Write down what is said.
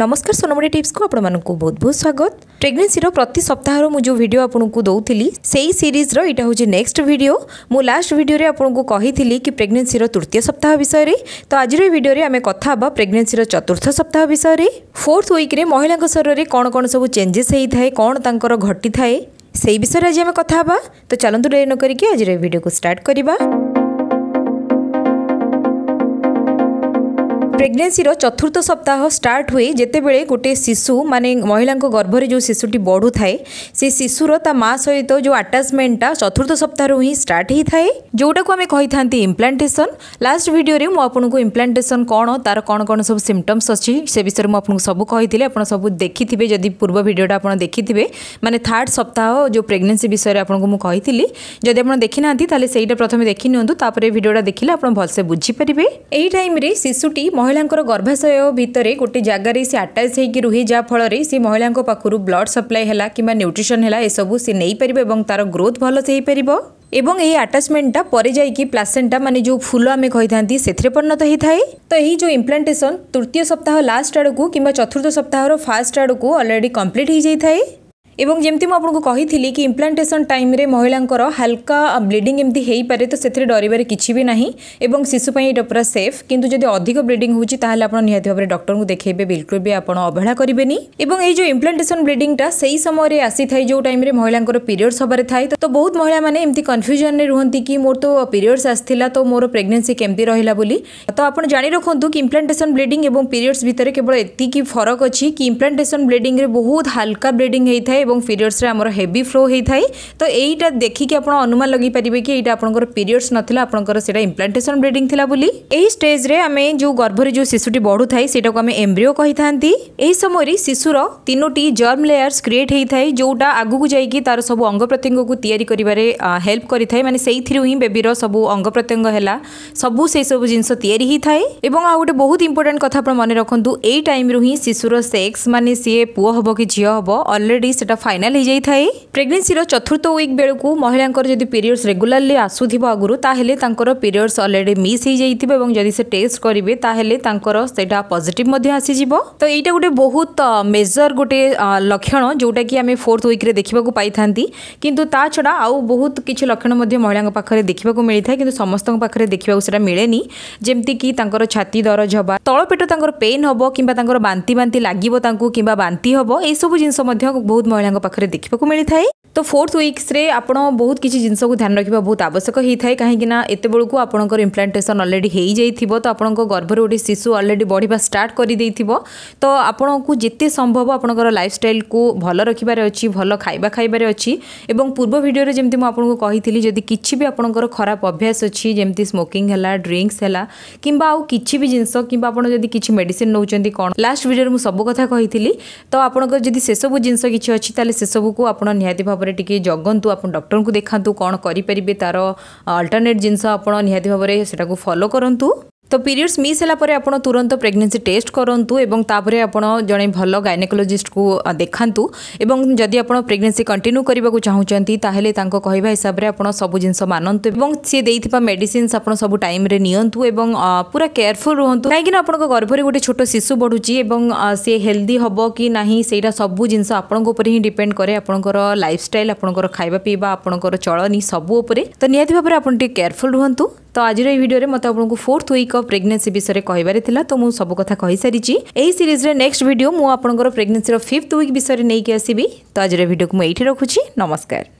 ନମସ୍କାର ସୋନମଡ଼ି ଟିପ୍ସକୁ ଆପଣମାନଙ୍କୁ ବହୁତ ବହୁତ ସ୍ୱାଗତ ପ୍ରେଗନେନ୍ସିର ପ୍ରତି ସପ୍ତାହର ମୁଁ ଯେଉଁ ଭିଡ଼ିଓ ଆପଣଙ୍କୁ ଦେଉଥିଲି ସେଇ ସିରିଜ୍ର ଏଇଟା ହେଉଛି ନେକ୍ସଟ ଭିଡ଼ିଓ ମୁଁ ଲାଷ୍ଟ ଭିଡ଼ିଓରେ ଆପଣଙ୍କୁ କହିଥିଲି କି ପ୍ରେଗନେନ୍ସିର ତୃତୀୟ ସପ୍ତାହ ବିଷୟରେ ତ ଆଜିର ଏହି ଭିଡ଼ିଓରେ ଆମେ କଥା ହେବା ପ୍ରେଗନେନ୍ସିର ଚତୁର୍ଥ ସପ୍ତାହ ବିଷୟରେ ଫୋର୍ଥ ୱିକ୍ରେ ମହିଳାଙ୍କ ଶରୀରରେ କ'ଣ କ'ଣ ସବୁ ଚେଞ୍ଜେସ୍ ହୋଇଥାଏ କ'ଣ ତାଙ୍କର ଘଟିଥାଏ ସେଇ ବିଷୟରେ ଆଜି ଆମେ କଥା ହେବା ତ ଚାଲନ୍ତୁ ଡେରି ନ କରିକି ଆଜିର ଏହି ଭିଡ଼ିଓକୁ ଷ୍ଟାର୍ଟ କରିବା प्रेगनेंसी चतुर्थ सप्ताह स्टार्ट हुए जितेबाड़ गोटे शिशु माने महिला गर्भर जो शिशुटी बढ़ु थाए से शिशुर माँ सहित जो आटाचमेंटा चतुर्थ सप्ताह ही स्टार्ट ही थाए जोटा को आम कही था इम्प्लांटेसन लास्ट भिडियो मुझक इम्प्लांटेसन कौन तार कौन कौन सब सिमटम्स अच्छी से विषय में सब कही आप सब देखी थे जब पूर्व भिडटा आप देखी थे मैंने थार्ड सप्ताह जो प्रेगनेसी विषय में आपको जदि आप देखी ना तो प्रथम देखी नि भिडियो देखने भलसे बुझीपरेंगे यही टाइम शिशुटी ମହିଳାଙ୍କର ଗର୍ଭାଶୟ ଭିତରେ ଗୋଟେ ଜାଗାରେ ସେ ଆଟାଚ୍ ହେଇକି ରୁହେ ଯାହାଫଳରେ ସେ ମହିଳାଙ୍କ ପାଖରୁ ବ୍ଲଡ଼ ସପ୍ଲାଏ ହେଲା କିମ୍ବା ନ୍ୟୁଟ୍ରିସନ୍ ହେଲା ଏସବୁ ସେ ନେଇପାରିବ ଏବଂ ତା'ର ଗ୍ରୋଥ୍ ଭଲସେ ହେଇପାରିବ ଏବଂ ଏହି ଆଟାଚମେଣ୍ଟଟା ପରେ ଯାଇକି ପ୍ଲାସେଣ୍ଟା ମାନେ ଯେଉଁ ଫୁଲ ଆମେ କହିଥାନ୍ତି ସେଥିରେ ପରିଣତ ହୋଇଥାଏ ତ ଏହି ଯେଉଁ ଇମ୍ପ୍ଲାଣ୍ଟେସନ୍ ତୃତୀୟ ସପ୍ତାହ ଲାଷ୍ଟ ଆଡ଼କୁ କିମ୍ବା ଚତୁର୍ଥ ସପ୍ତାହର ଫାଷ୍ଟ ଆଡ଼କୁ ଅଲରେଡ଼ି କମ୍ପ୍ଲିଟ୍ ହୋଇଯାଇଥାଏ এবং যেমি মু আপনার কহিলি কি ইমপ্লান্টেসন টাইমে মহিলাঙ্কর হালকা ব্লিডিং এমতি হয়ে পে তো সেথে ডরবার কিছু বি না এবং শিশুপ্রাই এটা পুরা সেফ কিন্তু যদি অধিক ব্লিডিং হচ্ছে তাহলে আপনার নিহতি ভাবে ডক্টর দেখেবে বিলকুল বি আপনার অবহেলা করবেনি এবং এই যে ইমপ্লান্টেসন ব্লিডিংটা সেই সময় আসি থাকে যে টাইমে মহিলাঙ্কর পিরিয়ডস হবার থাকে তো বহুত মহিলা মানে এমতি কনফ্যুজনরে রুহতি কি মোর তো পিরিয়ডস আসছিলা তো মোর প্রেগনেন্সি কেমতি রহিলা বলি তো আপনার জানি রাখতু কি ইমপ্লান্টেসন ব্লিডিং এবং পিরিয়ডস ভিতরে কেবল এতিকি ফরক অছি কি ইমপ্লান্টেসন ব্লিডিংরে বহুত হালকা ব্লিডিং হয়ে থাকে এবং ପିରିୟଡ଼୍ସରେ ଆମର ହେଭି ଫ୍ଲୋ ହୋଇଥାଏ ତ ଏଇଟା ଦେଖିକି ଆପଣ ଅନୁମାନ ଲଗାଇ ପାରିବେ କି ଏଇଟା ଆପଣଙ୍କର ପିରିୟଡ଼୍ସ ନଥିଲା ଆପଣଙ୍କର ସେଇଟା ଇମ୍ପ୍ଲାଣ୍ଟେସନ୍ ବ୍ଲିଡ଼ିଂ ଥିଲା ବୋଲି ଏହି ଷ୍ଟେଜ୍ରେ ଆମେ ଯେଉଁ ଗର୍ଭରେ ଯେଉଁ ଶିଶୁଟି ବଢ଼ୁଥାଏ ସେଇଟାକୁ ଆମେ ଏମ୍ବ୍ରିଓ କହିଥାନ୍ତି ଏହି ସମୟରେ ଶିଶୁର ତିନୋଟି ଜର୍ମ ଲେୟାର୍ସ କ୍ରିଏଟ୍ ହୋଇଥାଏ ଯେଉଁଟା ଆଗକୁ ଯାଇକି ତାର ସବୁ ଅଙ୍ଗ ପ୍ରତ୍ୟଙ୍ଗକୁ ତିଆରି କରିବାରେ ହେଲ୍ପ କରିଥାଏ ମାନେ ସେଇଥିରୁ ହିଁ ବେବିର ସବୁ ଅଙ୍ଗ ପ୍ରତ୍ୟଙ୍ଗ ହେଲା ସବୁ ସେସବୁ ଜିନିଷ ତିଆରି ହୋଇଥାଏ ଏବଂ ଆଉ ଗୋଟେ ବହୁତ ଇମ୍ପୋର୍ଟାଣ୍ଟ କଥା ଆପଣ ମନେ ରଖନ୍ତୁ ଏଇ ଟାଇମ୍ରୁ ହିଁ ଶିଶୁର ସେକ୍ସ ମାନେ ସିଏ ପୁଅ ହେବ କି ଝିଅ ହେବ ଅଲରେଡ଼ି ସେଇଟା फाइनाल हो जाए थे प्रेगनेसी चतुर्थ विक् बेलू महिला पीरियड्स रेगुलाली आसूब आगु पीरियड्स अलरेडी मिस हो जाए जदि से टेस्ट करेंगे से पजिट आसीज तो यही गोटे बहुत मेजर गोटे लक्षण जोटा कि आम फोर्थ विक् देखा पाई कि छड़ा आउ बहुत किसी लक्षण महिला देखा मिलता है कि समस्त पाखे देखा मिले कि छाती दरज हाँ तलपेट पेन हम कि बांति बांति लगे कि बांति हम सब जिन बहुत ମହିଳାଙ୍କ ପାଖରେ ଦେଖିବାକୁ ମିଳିଥାଏ তো ফোর্ଥ ୱିକ୍ସରେ ଆପଣ ବହୁତ କିଛି ଜିନିଷକୁ ଧ୍ୟାନ ରଖିବା ବହୁତ ଆବଶ୍ୟକ ହେଇଥାଏ କାହିଁକିନା ଏତେବେଳକୁ ଆପଣଙ୍କର ଇମ୍ପ୍ଲାଣ୍ଟେସନ୍ ଅଲରେଡ଼ି ହେଇଯାଇଥିବ ତ ଆପଣଙ୍କ ଗର୍ଭରେ ଗୋଟେ ଶିଶୁ ଅଲରେଡ଼ି ବଢ଼ିବା ଷ୍ଟାର୍ଟ କରିଦେଇଥିବ ତ ଆପଣଙ୍କୁ ଯେତେ ସମ୍ଭବ ଆପଣଙ୍କର ଲାଇଫଷ୍ଟାଇଲ୍କୁ ଭଲ ରଖିବାରେ ଅଛି ଭଲ ଖାଇବା ଖାଇବାରେ ଅଛି ଏବଂ ପୂର୍ବ ଭିଡ଼ିଓରେ ଯେମିତି ମୁଁ ଆପଣଙ୍କୁ କହିଥିଲି ଯଦି କିଛି ବି ଆପଣଙ୍କର ଖରାପ ଅଭ୍ୟାସ ଅଛି ଯେମିତି ସ୍ମୋକିଂ ହେଲା ଡ୍ରିଙ୍କସ୍ ହେଲା କିମ୍ବା ଆଉ କିଛି ବି ଜିନିଷ କିମ୍ବା ଆପଣ ଯଦି କିଛି ମେଡ଼ିସିନ୍ ନେଉଛନ୍ତି କ'ଣ ଲାଷ୍ଟ ଭିଡ଼ିଓରେ ମୁଁ ସବୁ କଥା କହିଥିଲି ତ ଆପଣଙ୍କର ଯଦି ସେସବୁ ଜିନିଷ କିଛି ଅଛି ତାହେଲେ ସେସବୁକୁ ଆପଣ ନିହାତି ଭାବେ ଭାବରେ ଟିକେ ଜଗନ୍ତୁ ଆପଣ ଡକ୍ଟରଙ୍କୁ ଦେଖାନ୍ତୁ କ'ଣ କରିପାରିବେ ତା'ର ଅଲ୍ଟରନେଟ୍ ଜିନିଷ ଆପଣ ନିହାତି ଭାବରେ ସେଟାକୁ ଫଲୋ କରନ୍ତୁ তো ପିରିୟଡ଼୍ସ ମିସ୍ ହେଲା ପରେ ଆପଣ ତୁରନ୍ତ ପ୍ରେଗନେନ୍ସି ଟେଷ୍ଟ କରନ୍ତୁ ଏବଂ ତାପରେ ଆପଣ ଜଣେ ଭଲ ଗାଇନେକୋଲୋଜିଷ୍ଟକୁ ଦେଖାନ୍ତୁ ଏବଂ ଯଦି ଆପଣ ପ୍ରେଗନେନ୍ସି କଣ୍ଟିନ୍ୟୁ କରିବାକୁ ଚାହୁଁଛନ୍ତି ତାହେଲେ ତାଙ୍କ କହିବା ହିସାବରେ ଆପଣ ସବୁ ଜିନିଷ ମାନନ୍ତୁ ଏବଂ ସିଏ ଦେଇଥିବା ମେଡ଼ିସିନ୍ସ ଆପଣ ସବୁ ଟାଇମ୍ରେ ନିଅନ୍ତୁ ଏବଂ ପୁରା କେୟାରଫୁଲ୍ ରୁହନ୍ତୁ କାହିଁକିନା ଆପଣଙ୍କ ଗର୍ଭରେ ଗୋଟେ ଛୋଟ ଶିଶୁ ବଢ଼ୁଛି ଏବଂ ସିଏ ହେଲ୍ଦି ହେବ କି ନାହିଁ ସେଇଟା ସବୁ ଜିନିଷ ଆପଣଙ୍କ ଉପରେ ହିଁ ଡିପେଣ୍ଡ କରେ ଆପଣଙ୍କର ଲାଇଫଷ୍ଟାଇଲ୍ ଆପଣଙ୍କର ଖାଇବା ପିଇବା ଆପଣଙ୍କର ଚଳନି ସବୁ ଉପରେ ତ ନିହାତି ଭାବରେ ଆପଣ ଟିକେ କେୟାରଫୁଲ୍ ରୁହନ୍ତୁ ତ ଆଜିର ଏହି ଭିଡ଼ିଓରେ ମୋତେ ଆପଣଙ୍କୁ ଫୋର୍ଥ ୱିକ୍ ଅଫ୍ ପ୍ରେଗନେନ୍ସି ବିଷୟରେ କହିବାର ଥିଲା ତ ମୁଁ ସବୁ କଥା କହିସାରିଛି ଏହି ସିରିଜରେ ନେକ୍ସଟ ଭିଡ଼ିଓ ମୁଁ ଆପଣଙ୍କର ପ୍ରେଗନେନ୍ସିର ଫିଫ୍ଥ ୱିକ୍ ବିଷୟରେ ନେଇକି ଆସିବି ତ ଆଜିର ଭିଡ଼ିଓକୁ ମୁଁ ଏଇଠି ରଖୁଛି ନମସ୍କାର